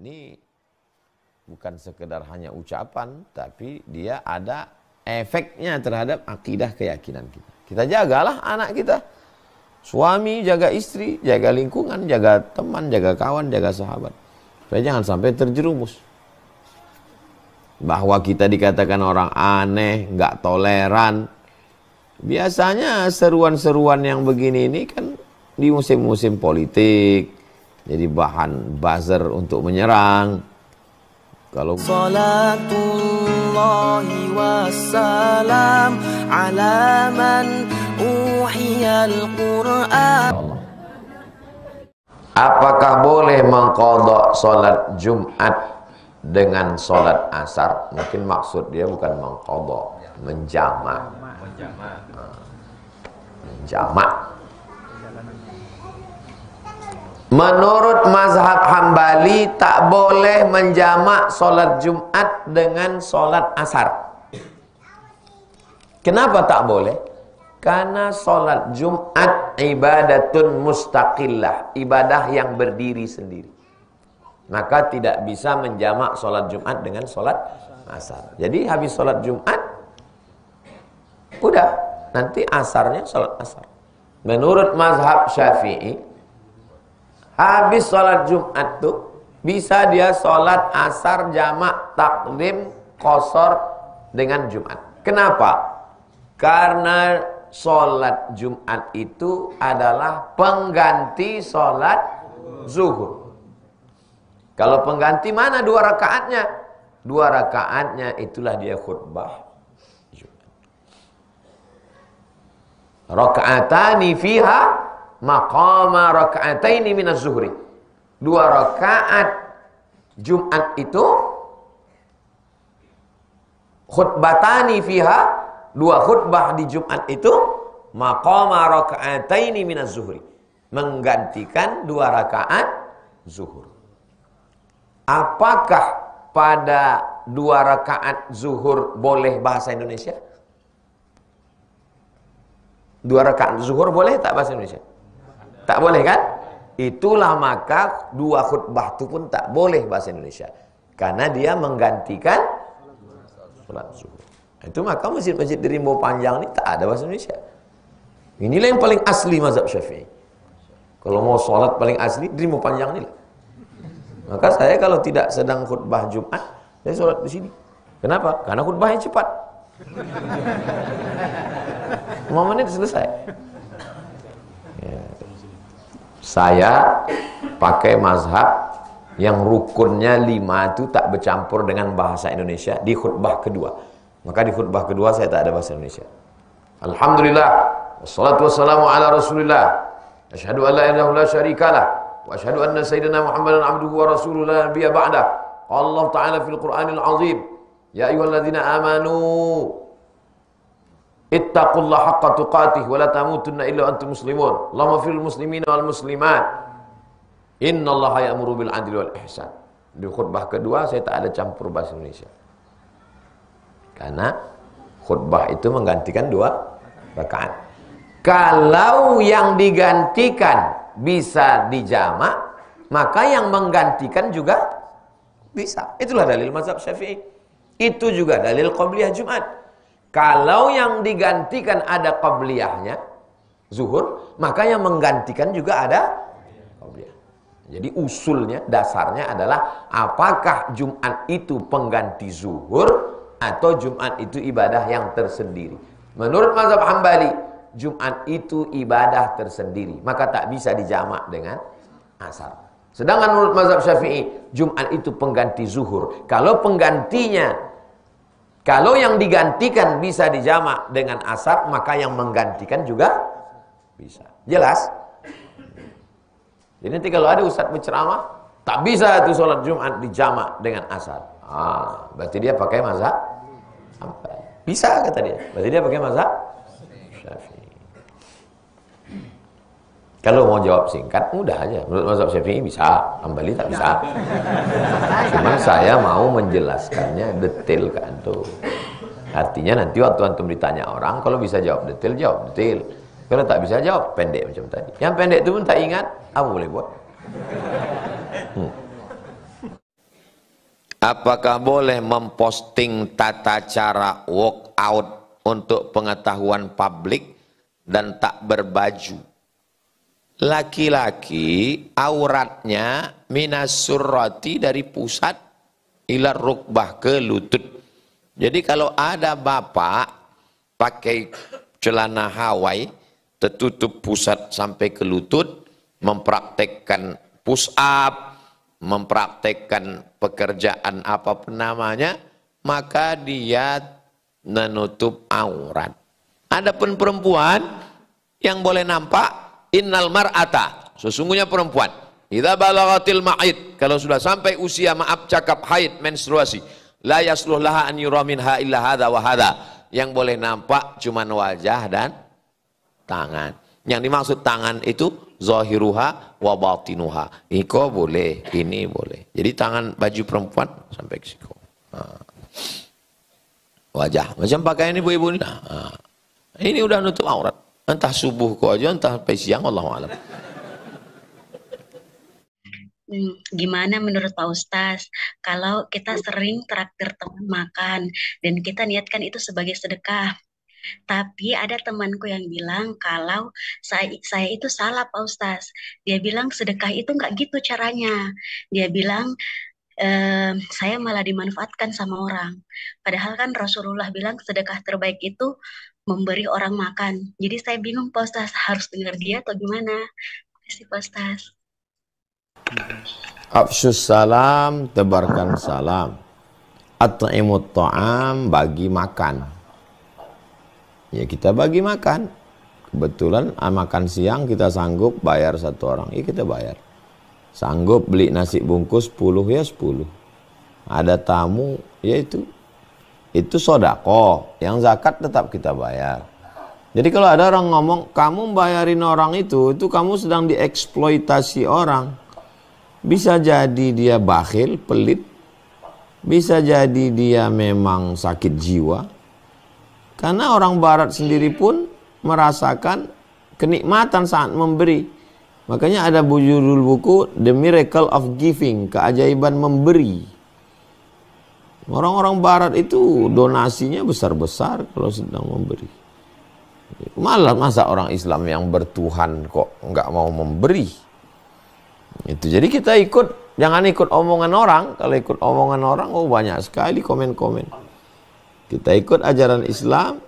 ini bukan sekedar hanya ucapan, tapi dia ada efeknya terhadap akidah keyakinan kita. Kita jagalah anak kita. Suami jaga istri, jaga lingkungan, jaga teman, jaga kawan, jaga sahabat. Supaya jangan sampai terjerumus. Bahwa kita dikatakan orang aneh, nggak toleran. Biasanya seruan-seruan yang begini ini kan di musim-musim politik, jadi bahan buzzer untuk menyerang kalau salatullahi wassalam ala man uhiyal quran Apakah boleh mengkodok sholat Jumat dengan sholat asar? Mungkin maksud dia bukan mengkodok, menjamak. Menjamak. Menjamak. Menurut mazhab Hambali tak boleh menjamak solat Jumat dengan solat asar. Kenapa tak boleh? Karena solat Jumat ibadatun mustaqillah, ibadah yang berdiri sendiri. Maka tidak bisa menjamak solat Jumat dengan solat asar. Jadi habis solat Jumat, udah nanti asarnya solat asar. Menurut mazhab Syafi'i, Habis sholat Jumat tuh bisa dia sholat asar jamak taklim kosor dengan Jumat. Kenapa? Karena sholat Jumat itu adalah pengganti sholat zuhur. Kalau pengganti mana dua rakaatnya? Dua rakaatnya itulah dia khutbah. Rakaatani fiha maqama raka'ataini minaz zuhri. Dua rakaat Jumat itu khutbatani fiha dua khutbah di Jumat itu maqama raka'ataini minaz zuhri. Menggantikan dua rakaat zuhur. Apakah pada dua rakaat zuhur boleh bahasa Indonesia? Dua rakaat zuhur boleh tak bahasa Indonesia? Tak boleh kan? Itulah maka dua khutbah itu pun tak boleh bahasa Indonesia. Karena dia menggantikan sholat subuh. Itu maka masjid-masjid di Rimbo Panjang ini tak ada bahasa Indonesia. Inilah yang paling asli mazhab Syafi'i. Kalau mau sholat paling asli di Rimbo Panjang ini. Maka saya kalau tidak sedang khutbah Jumat, saya sholat di sini. Kenapa? Karena khutbahnya cepat. Mau menit selesai. Ya saya pakai mazhab yang rukunnya lima itu tak bercampur dengan bahasa Indonesia di khutbah kedua. Maka di khutbah kedua saya tak ada bahasa Indonesia. Alhamdulillah. Wassalatu wassalamu ala rasulillah. Ashadu an la ilaha la syarikalah. Wa ashadu anna sayyidina Muhammadan abduhu wa rasuluhu la nabiya ba'dah. Allah Ta'ala fil Qur'anil azim. Ya ayuhalladzina amanu. Ittaqullah haqqa tuqatih wa la tamutunna illa antum muslimun. Allahumma fil muslimina wal muslimat. Innallaha ya'muru bil adli wal ihsan. Di khutbah kedua saya tak ada campur bahasa Indonesia. Karena khutbah itu menggantikan dua rakaat. Kalau yang digantikan bisa dijamak, maka yang menggantikan juga bisa. Itulah dalil mazhab Syafi'i. Itu juga dalil qabliyah Jumat. Kalau yang digantikan ada qabliyahnya, zuhur, maka yang menggantikan juga ada qabliyah. Jadi usulnya, dasarnya adalah apakah Jumat itu pengganti zuhur atau Jumat itu ibadah yang tersendiri. Menurut mazhab Hambali, Jumat itu ibadah tersendiri, maka tak bisa dijamak dengan asar. Sedangkan menurut mazhab Syafi'i, Jumat itu pengganti zuhur. Kalau penggantinya kalau yang digantikan bisa dijamak dengan asar, maka yang menggantikan juga bisa. Jelas? Jadi nanti kalau ada ustadz berceramah, tak bisa itu sholat Jumat dijamak dengan asar. Ah, berarti dia pakai mazhab Bisa kata dia. Berarti dia pakai mazhab Syafi'i. Kalau mau jawab singkat, mudah aja. Menurut Mazhab Syafi'i bisa, kembali tak bisa. Cuma saya mau menjelaskannya detail ke antum. Artinya nanti waktu antum ditanya orang, kalau bisa jawab detail, jawab detail. Kalau tak bisa jawab, pendek macam tadi. Yang pendek itu pun tak ingat, apa boleh buat? Hmm. Apakah boleh memposting tata cara walkout untuk pengetahuan publik dan tak berbaju? laki-laki auratnya minas surrati dari pusat ilar rukbah ke lutut. Jadi kalau ada bapak pakai celana Hawaii tertutup pusat sampai ke lutut, mempraktekkan push up, mempraktekkan pekerjaan apa namanya, maka dia menutup aurat. Adapun perempuan yang boleh nampak Innal mar'ata, sesungguhnya perempuan. Idza balagatil ma'id, kalau sudah sampai usia maaf cakap haid menstruasi, la yasluh laha an yura minha illa hadza wa hadza. Yang boleh nampak cuma wajah dan tangan. Yang dimaksud tangan itu zahiruha wa batinuha. Iko boleh, ini boleh. Jadi tangan baju perempuan sampai ke siku. Wajah. Macam pakaian ibu-ibu ini. Nah. Ini udah nutup aurat. Entah subuh kok aja, entah sampai siang, Allah alam. Hmm, gimana menurut Pak Ustaz, kalau kita sering traktir teman makan dan kita niatkan itu sebagai sedekah, tapi ada temanku yang bilang kalau saya, saya itu salah Pak Ustaz. Dia bilang sedekah itu nggak gitu caranya. Dia bilang eh, saya malah dimanfaatkan sama orang. Padahal kan Rasulullah bilang sedekah terbaik itu memberi orang makan. Jadi saya bingung Pak harus dengar dia atau gimana. Terima kasih Pak Ustaz. Afsus salam, tebarkan salam. Atau ta'am, bagi makan. Ya kita bagi makan. Kebetulan ah, makan siang kita sanggup bayar satu orang. Ya kita bayar. Sanggup beli nasi bungkus 10 ya 10. Ada tamu ya itu. Itu sodako. Yang zakat tetap kita bayar. Jadi kalau ada orang ngomong, kamu bayarin orang itu, itu kamu sedang dieksploitasi orang. Bisa jadi dia bakhil, pelit. Bisa jadi dia memang sakit jiwa. Karena orang barat sendiri pun merasakan kenikmatan saat memberi. Makanya ada bujurul buku The Miracle of Giving, keajaiban memberi. Orang-orang barat itu donasinya besar-besar kalau sedang memberi. Malah masa orang Islam yang bertuhan kok nggak mau memberi. Itu jadi kita ikut jangan ikut omongan orang. Kalau ikut omongan orang oh banyak sekali komen-komen. Kita ikut ajaran Islam,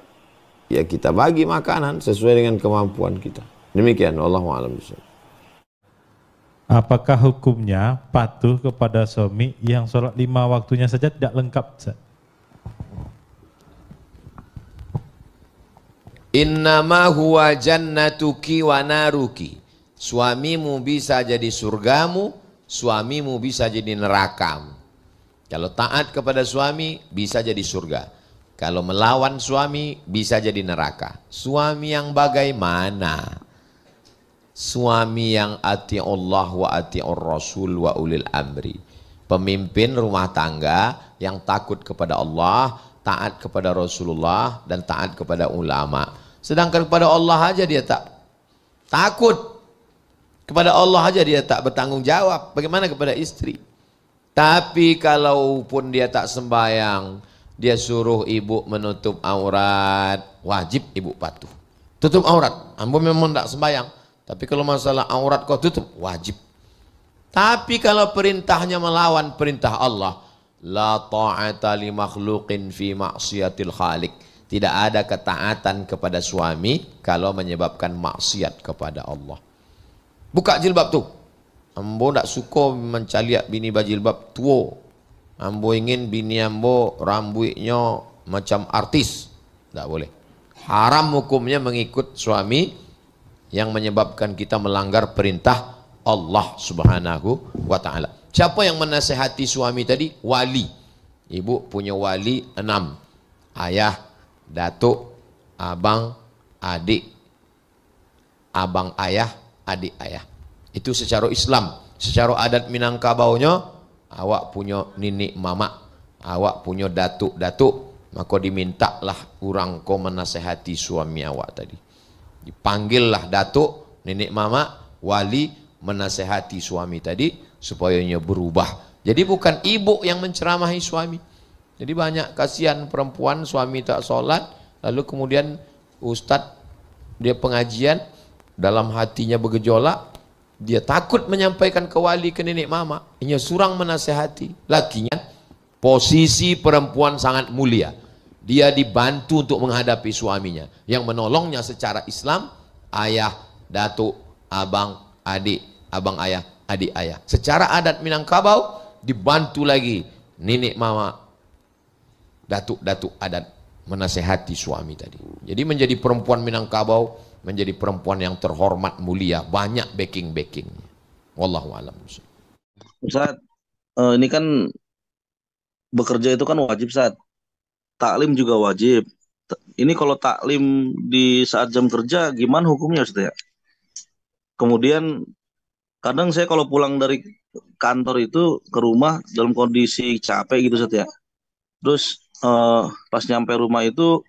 ya kita bagi makanan sesuai dengan kemampuan kita. Demikian, Allah alam Apakah hukumnya patuh kepada suami yang sholat lima waktunya saja tidak lengkap? Innama huwa jannatuki wa naruki. Suamimu bisa jadi surgamu, suamimu bisa jadi nerakamu. Kalau taat kepada suami, bisa jadi surga. Kalau melawan suami, bisa jadi neraka. Suami yang bagaimana? suami yang ati Allah wa ati Rasul wa ulil amri. Pemimpin rumah tangga yang takut kepada Allah, taat kepada Rasulullah dan taat kepada ulama. Sedangkan kepada Allah aja dia tak takut. Kepada Allah aja dia tak bertanggungjawab. Bagaimana kepada istri? Tapi kalaupun dia tak sembahyang, dia suruh ibu menutup aurat. Wajib ibu patuh. Tutup aurat. Ambo memang tak sembahyang. Tapi kalau masalah aurat kau tutup, wajib. Tapi kalau perintahnya melawan perintah Allah, la ta'ata li makhluqin fi maksiatil khalik, Tidak ada ketaatan kepada suami kalau menyebabkan maksiat kepada Allah. Buka jilbab tu. Ambo tak suka mencaliak bini bajilbab tuo. Ambo ingin bini ambo rambutnya macam artis. Tak boleh. Haram hukumnya mengikut suami yang menyebabkan kita melanggar perintah Allah Subhanahu wa taala. Siapa yang menasehati suami tadi? Wali. Ibu punya wali enam. Ayah, datuk, abang, adik. Abang ayah, adik ayah. Itu secara Islam. Secara adat Minangkabau Minangkabaunya, awak punya nini mama, awak punya datuk-datuk, maka dimintalah orang kau menasehati suami awak tadi. Dipanggillah datuk, nenek mama, wali menasehati suami tadi supaya ia berubah. Jadi bukan ibu yang menceramahi suami. Jadi banyak kasihan perempuan suami tak sholat, lalu kemudian ustadz dia pengajian dalam hatinya bergejolak, dia takut menyampaikan ke wali ke nenek mama, hanya surang menasehati. Lakinya posisi perempuan sangat mulia dia dibantu untuk menghadapi suaminya. Yang menolongnya secara Islam, ayah, datuk, abang, adik, abang ayah, adik ayah. Secara adat Minangkabau, dibantu lagi nenek mama, datuk-datuk adat menasehati suami tadi. Jadi menjadi perempuan Minangkabau, menjadi perempuan yang terhormat mulia, banyak backing backing. Wallahu alam. Ustaz, eh, ini kan bekerja itu kan wajib saat taklim juga wajib. Ini kalau taklim di saat jam kerja gimana hukumnya Ustaz ya? Kemudian kadang saya kalau pulang dari kantor itu ke rumah dalam kondisi capek gitu Ustaz ya. Terus eh, pas nyampe rumah itu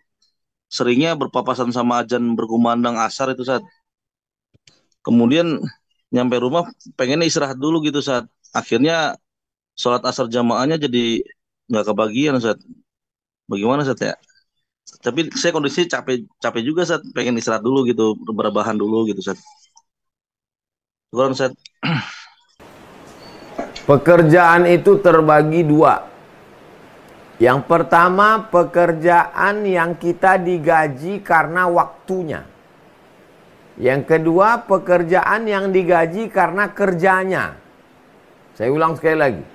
seringnya berpapasan sama ajan berkumandang asar itu saat kemudian nyampe rumah pengennya istirahat dulu gitu saat akhirnya sholat asar jamaahnya jadi nggak kebagian saat bagaimana saat ya tapi saya kondisi capek capek juga saat pengen istirahat dulu gitu berbahan dulu gitu saat. Kurang saat. pekerjaan itu terbagi dua yang pertama pekerjaan yang kita digaji karena waktunya yang kedua, pekerjaan yang digaji karena kerjanya. Saya ulang sekali lagi.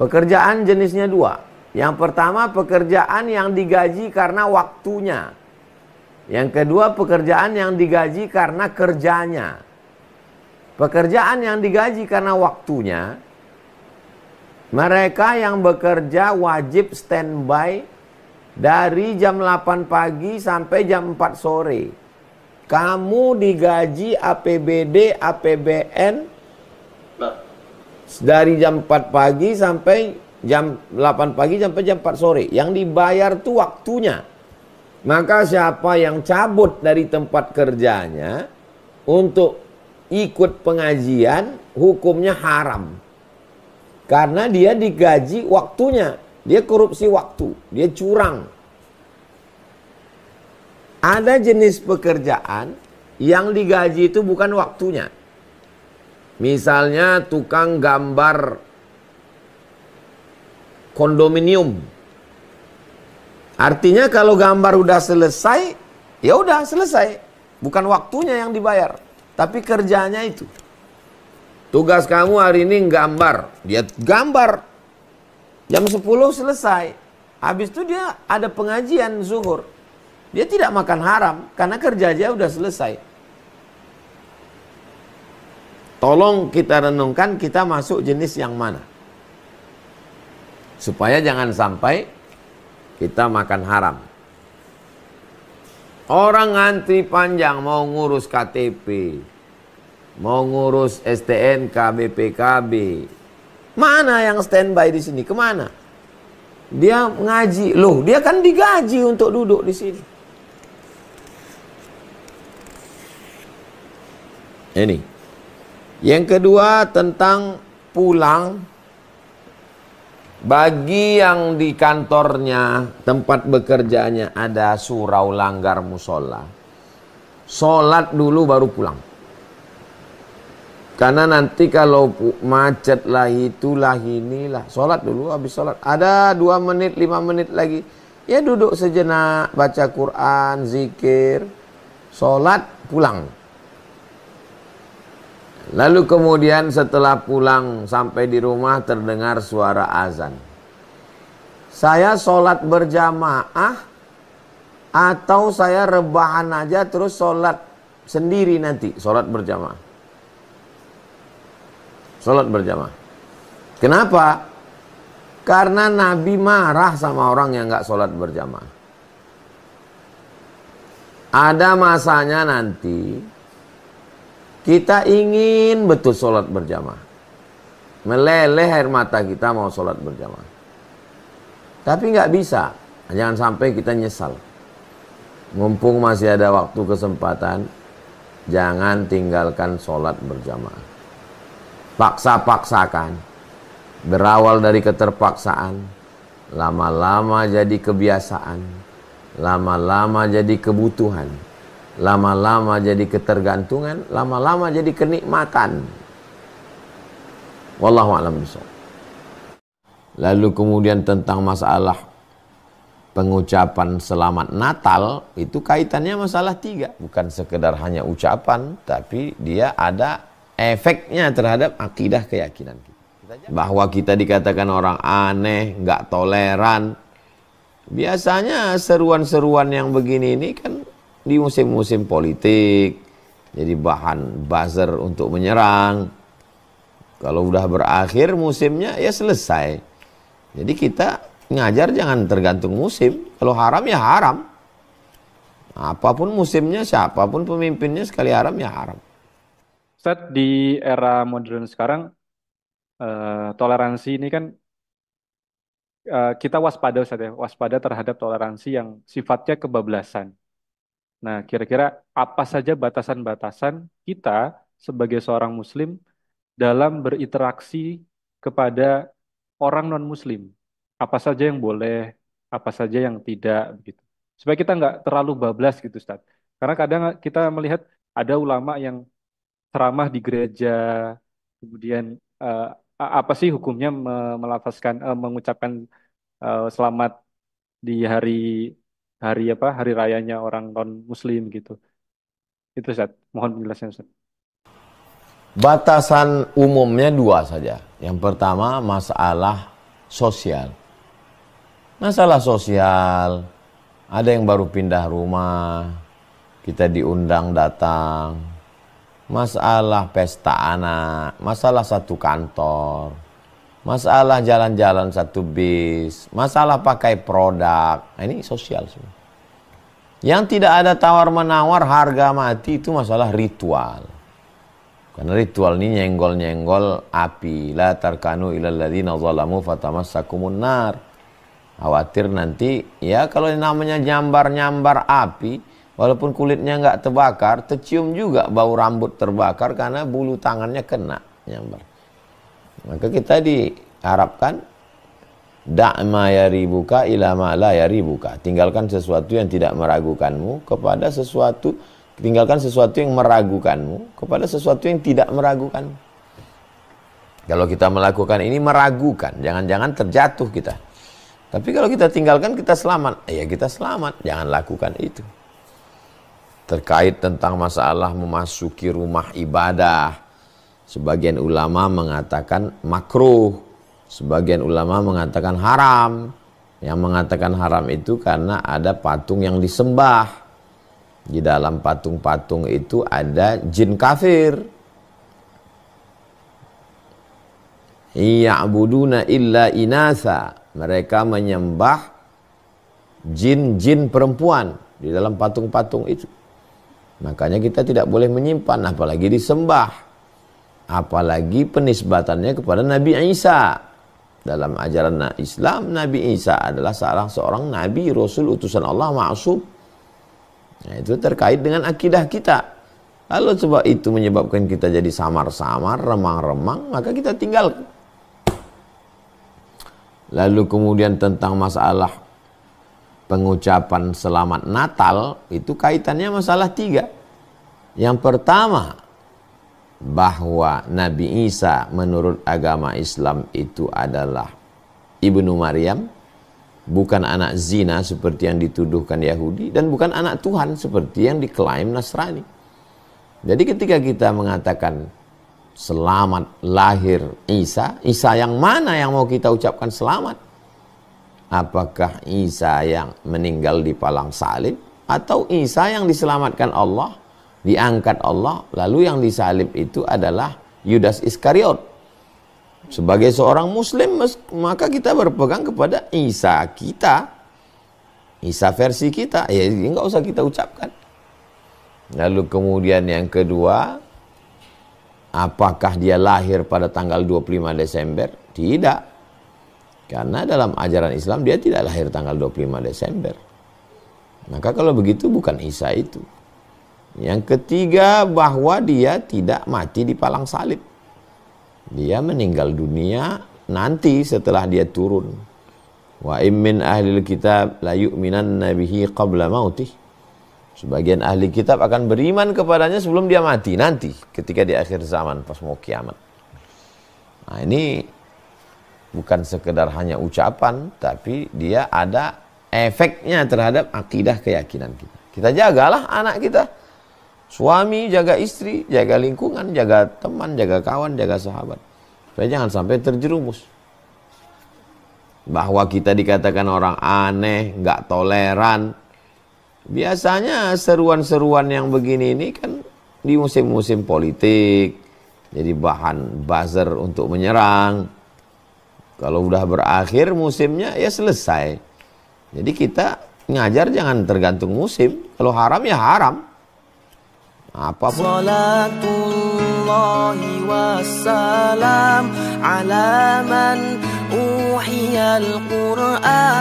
Pekerjaan jenisnya dua. Yang pertama pekerjaan yang digaji karena waktunya. Yang kedua pekerjaan yang digaji karena kerjanya. Pekerjaan yang digaji karena waktunya. Mereka yang bekerja wajib standby dari jam 8 pagi sampai jam 4 sore. Kamu digaji APBD, APBN dari jam 4 pagi sampai jam 8 pagi sampai jam 4 sore. Yang dibayar tuh waktunya. Maka siapa yang cabut dari tempat kerjanya untuk ikut pengajian hukumnya haram. Karena dia digaji waktunya, dia korupsi waktu, dia curang. Ada jenis pekerjaan yang digaji itu bukan waktunya. Misalnya tukang gambar kondominium. Artinya kalau gambar udah selesai, ya udah selesai. Bukan waktunya yang dibayar, tapi kerjanya itu. Tugas kamu hari ini gambar, dia gambar. Jam 10 selesai. Habis itu dia ada pengajian zuhur. Dia tidak makan haram karena kerja aja udah selesai. Tolong kita renungkan kita masuk jenis yang mana. Supaya jangan sampai kita makan haram. Orang ngantri panjang mau ngurus KTP, mau ngurus STNK, BPKB. Mana yang standby di sini? Kemana? Dia ngaji. Loh, dia kan digaji untuk duduk di sini. Ini. Yang kedua tentang pulang bagi yang di kantornya, tempat bekerjanya ada surau langgar musola. Sholat dulu baru pulang. Karena nanti kalau macet lah itulah inilah. Sholat dulu habis sholat. Ada dua menit, lima menit lagi. Ya duduk sejenak, baca Quran, zikir. Sholat, pulang. Lalu kemudian setelah pulang sampai di rumah terdengar suara azan. Saya sholat berjamaah atau saya rebahan aja terus sholat sendiri nanti. Sholat berjamaah. Sholat berjamaah. Kenapa? Karena Nabi marah sama orang yang nggak sholat berjamaah. Ada masanya nanti kita ingin betul sholat berjamaah. Meleleh air mata kita mau sholat berjamaah. Tapi nggak bisa. Jangan sampai kita nyesal. Mumpung masih ada waktu kesempatan, jangan tinggalkan sholat berjamaah. Paksa-paksakan. Berawal dari keterpaksaan, lama-lama jadi kebiasaan, lama-lama jadi kebutuhan lama-lama jadi ketergantungan, lama-lama jadi kenikmatan. Wallahu alam Lalu kemudian tentang masalah pengucapan selamat Natal itu kaitannya masalah tiga, bukan sekedar hanya ucapan, tapi dia ada efeknya terhadap akidah keyakinan kita. Bahwa kita dikatakan orang aneh, nggak toleran. Biasanya seruan-seruan yang begini ini kan di musim-musim politik, jadi bahan buzzer untuk menyerang. Kalau udah berakhir musimnya ya selesai. Jadi kita ngajar jangan tergantung musim. Kalau haram ya haram. Apapun musimnya, siapapun pemimpinnya sekali haram ya haram. Ustaz, di era modern sekarang uh, toleransi ini kan uh, kita waspada Ustaz ya, waspada terhadap toleransi yang sifatnya kebablasan. Nah, kira-kira apa saja batasan-batasan kita sebagai seorang muslim dalam berinteraksi kepada orang non-muslim? Apa saja yang boleh, apa saja yang tidak begitu. Supaya kita nggak terlalu bablas gitu, Ustaz. Karena kadang kita melihat ada ulama yang ceramah di gereja, kemudian uh, apa sih hukumnya melafazkan uh, mengucapkan uh, selamat di hari hari apa hari rayanya orang non muslim gitu itu Ustaz mohon penjelasan Ustaz batasan umumnya dua saja yang pertama masalah sosial masalah sosial ada yang baru pindah rumah kita diundang datang masalah pesta anak masalah satu kantor masalah jalan-jalan satu bis, masalah pakai produk. Nah, ini sosial semua. Yang tidak ada tawar-menawar harga mati itu masalah ritual. Karena ritual ini nyenggol-nyenggol api. La tarkanu ilal zalamu fatamassakumun nar. Khawatir nanti, ya kalau namanya nyambar-nyambar api, walaupun kulitnya nggak terbakar, tercium juga bau rambut terbakar karena bulu tangannya kena nyambar. Maka kita diharapkan Da'ma yaribuka ila ma la yaribuka. Tinggalkan sesuatu yang tidak meragukanmu kepada sesuatu tinggalkan sesuatu yang meragukanmu kepada sesuatu yang tidak meragukan. Kalau kita melakukan ini meragukan, jangan-jangan terjatuh kita. Tapi kalau kita tinggalkan kita selamat. Eh, ya kita selamat, jangan lakukan itu. Terkait tentang masalah memasuki rumah ibadah, sebagian ulama mengatakan makruh Sebagian ulama mengatakan haram. Yang mengatakan haram itu karena ada patung yang disembah. Di dalam patung-patung itu ada jin kafir. Iya'buduna illa inasa. Mereka menyembah jin-jin perempuan di dalam patung-patung itu. Makanya kita tidak boleh menyimpan apalagi disembah. Apalagi penisbatannya kepada Nabi Isa. Dalam ajaran Islam, Nabi Isa adalah salah seorang nabi, rasul, utusan Allah, maksum. Nah, itu terkait dengan akidah kita. Kalau sebab itu menyebabkan kita jadi samar-samar, remang-remang, maka kita tinggal Lalu kemudian tentang masalah pengucapan selamat Natal, itu kaitannya masalah tiga. Yang pertama, bahwa Nabi Isa menurut agama Islam itu adalah Ibnu Maryam, bukan anak zina seperti yang dituduhkan Yahudi, dan bukan anak Tuhan seperti yang diklaim Nasrani. Jadi ketika kita mengatakan selamat lahir Isa, Isa yang mana yang mau kita ucapkan selamat? Apakah Isa yang meninggal di palang salib atau Isa yang diselamatkan Allah diangkat Allah lalu yang disalib itu adalah Yudas Iskariot sebagai seorang muslim maka kita berpegang kepada Isa kita Isa versi kita ya nggak usah kita ucapkan lalu kemudian yang kedua apakah dia lahir pada tanggal 25 Desember tidak karena dalam ajaran Islam dia tidak lahir tanggal 25 Desember maka kalau begitu bukan Isa itu yang ketiga bahwa dia tidak mati di palang salib. Dia meninggal dunia nanti setelah dia turun. Wa immin ahli kitab la yu'minan nabihi qabla mautih. Sebagian ahli kitab akan beriman kepadanya sebelum dia mati nanti ketika di akhir zaman pas mau kiamat. Nah ini bukan sekedar hanya ucapan tapi dia ada efeknya terhadap akidah keyakinan kita. Kita jagalah anak kita Suami jaga istri, jaga lingkungan, jaga teman, jaga kawan, jaga sahabat. Supaya jangan sampai terjerumus. Bahwa kita dikatakan orang aneh, nggak toleran. Biasanya seruan-seruan yang begini ini kan di musim-musim politik. Jadi bahan buzzer untuk menyerang. Kalau udah berakhir musimnya ya selesai. Jadi kita ngajar jangan tergantung musim. Kalau haram ya haram apa pun Salatullahi wassalam ala man uhiya al-Qur'an